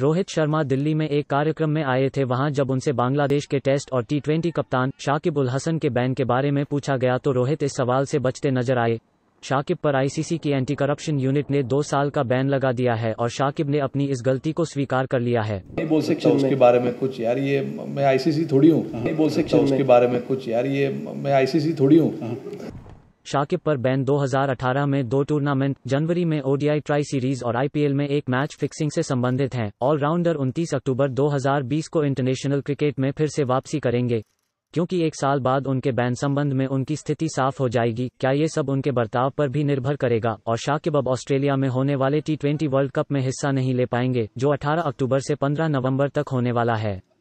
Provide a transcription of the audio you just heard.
रोहित शर्मा दिल्ली में एक कार्यक्रम में आए थे वहां जब उनसे बांग्लादेश के टेस्ट और टी ट्वेंटी कप्तान शाकिब उल हसन के बैन के बारे में पूछा गया तो रोहित इस सवाल से बचते नजर आए शाकिब पर आईसीसी की एंटी करप्शन यूनिट ने दो साल का बैन लगा दिया है और शाकिब ने अपनी इस गलती को स्वीकार कर लिया है नहीं बोल सकता उसके बारे में कुछ यार ये मैं आईसीसी थोड़ी हूँ हाँ। नहीं बोल सकता अच्छा, उसके बारे में कुछ यार ये मैं आईसीसी थोड़ी हूँ हाँ। शाकिब पर बैन 2018 में दो टूर्नामेंट जनवरी में ओडीआई ट्राई सीरीज और आईपीएल में एक मैच फिक्सिंग से संबंधित हैं ऑलराउंडर 29 अक्टूबर 2020 को इंटरनेशनल क्रिकेट में फिर से वापसी करेंगे क्योंकि एक साल बाद उनके बैन संबंध में उनकी स्थिति साफ हो जाएगी क्या ये सब उनके बर्ताव पर भी निर्भर करेगा और शाकिब अब ऑस्ट्रेलिया में होने वाले टी वर्ल्ड कप में हिस्सा नहीं ले पाएंगे जो 18 अक्टूबर से 15 नवंबर तक होने वाला है